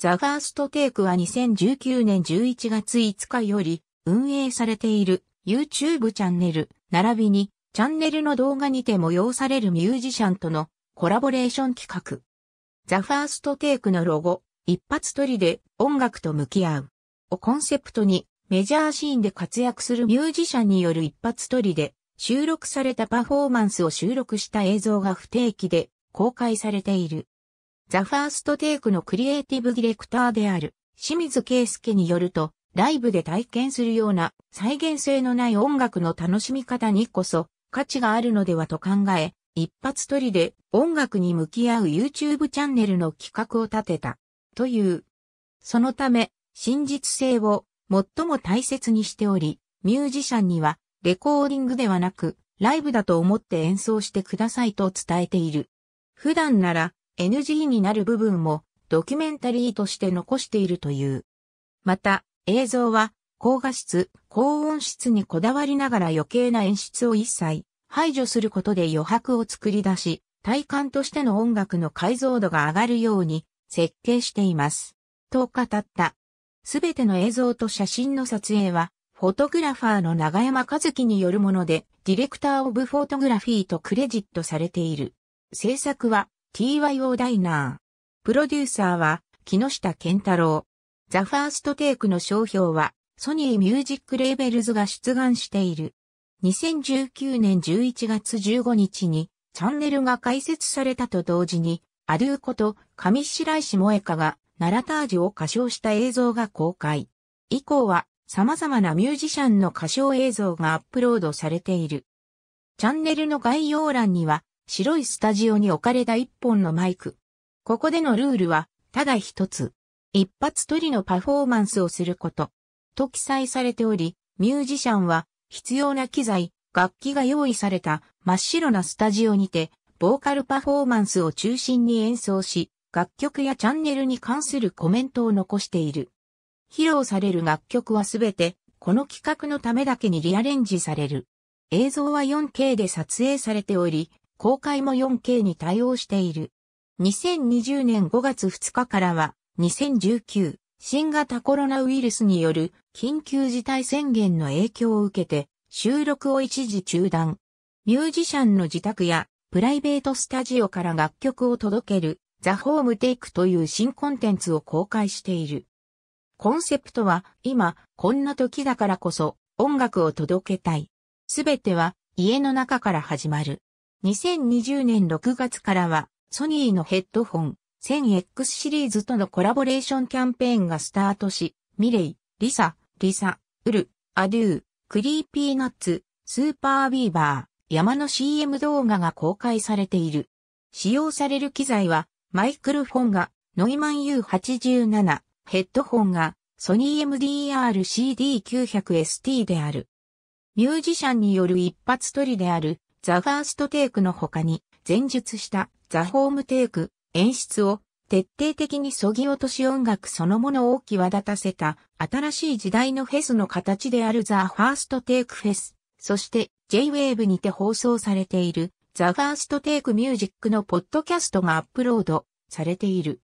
ザ・ファーストテイクは2019年11月5日より運営されている YouTube チャンネル、並びにチャンネルの動画にて催されるミュージシャンとのコラボレーション企画。ザ・ファーストテイクのロゴ、一発撮りで音楽と向き合う。をコンセプトにメジャーシーンで活躍するミュージシャンによる一発撮りで収録されたパフォーマンスを収録した映像が不定期で公開されている。ザ・ファーストテイクのクリエイティブディレクターである清水圭介によると、ライブで体験するような再現性のない音楽の楽しみ方にこそ価値があるのではと考え、一発撮りで音楽に向き合う YouTube チャンネルの企画を立てた。という。そのため、真実性を最も大切にしており、ミュージシャンにはレコーディングではなく、ライブだと思って演奏してくださいと伝えている。普段なら NG になる部分もドキュメンタリーとして残しているという。また、映像は高画質、高音質にこだわりながら余計な演出を一切排除することで余白を作り出し、体感としての音楽の解像度が上がるように設計しています。と語った。すべての映像と写真の撮影は、フォトグラファーの長山和樹によるもので、ディレクターオブフォトグラフィーとクレジットされている。制作は、TYO ダイナー。プロデューサーは、木下健太郎。ザ・ファーストテイクの商標は、ソニーミュージックレーベルズが出願している。2019年11月15日に、チャンネルが開設されたと同時に、アドゥーこと上白石萌香が、ナラタージュを歌唱した映像が公開。以降は、様々なミュージシャンの歌唱映像がアップロードされている。チャンネルの概要欄には、白いスタジオに置かれた一本のマイク。ここでのルールは、ただ一つ。一発撮りのパフォーマンスをすること。と記載されており、ミュージシャンは、必要な機材、楽器が用意された真っ白なスタジオにて、ボーカルパフォーマンスを中心に演奏し、楽曲やチャンネルに関するコメントを残している。披露される楽曲はすべて、この企画のためだけにリアレンジされる。映像は 4K で撮影されており、公開も 4K に対応している。2020年5月2日からは、2019新型コロナウイルスによる緊急事態宣言の影響を受けて、収録を一時中断。ミュージシャンの自宅やプライベートスタジオから楽曲を届けるザ・ホームテイクという新コンテンツを公開している。コンセプトは今こんな時だからこそ音楽を届けたい。すべては家の中から始まる。2020年6月からは、ソニーのヘッドホン、1000X シリーズとのコラボレーションキャンペーンがスタートし、ミレイ、リサ、リサ、ウル、アデュー、クリーピーナッツ、スーパービーバー、山の CM 動画が公開されている。使用される機材は、マイクロフォンがノイマン U87、ヘッドホンがソニー MDR-CD900ST である。ミュージシャンによる一発撮りであるザ・ファーストテイクの他に、前述したザ・ホームテイク、演出を徹底的にそぎ落とし音楽そのものを際立たせた新しい時代のフェスの形であるザ・ファーストテイクフェス、そして J-Wave にて放送されているザ・ファーストテイクミュージックのポッドキャストがアップロードされている。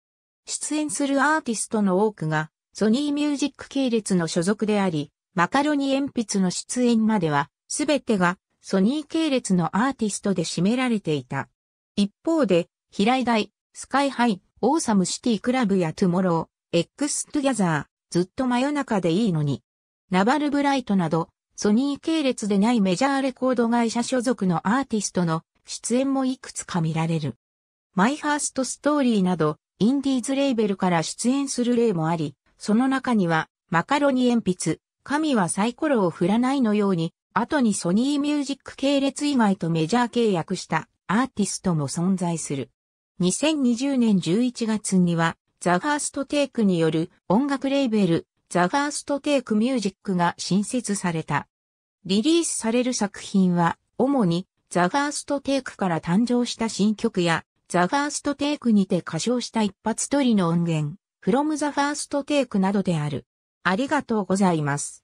出演するアーティストの多くがソニーミュージック系列の所属であり、マカロニ鉛筆の出演まではすべてがソニー系列のアーティストで占められていた。一方で、平井大、スカイハイ、オーサムシティクラブやトゥモロー、エックストゥギャザー、ずっと真夜中でいいのに、ナバルブライトなど、ソニー系列でないメジャーレコード会社所属のアーティストの出演もいくつか見られる。マイハーストストーリーなど、インディーズレーベルから出演する例もあり、その中には、マカロニ鉛筆、神はサイコロを振らないのように、後にソニーミュージック系列以外とメジャー契約したアーティストも存在する。2020年11月には、ザ・ファーストテイクによる音楽レーベル、ザ・ファーストテイクミュージックが新設された。リリースされる作品は、主にザ・ファーストテイクから誕生した新曲や、ザ・ファーストテイクにて歌唱した一発撮りの音源、from ファースト・テイクなどである。ありがとうございます。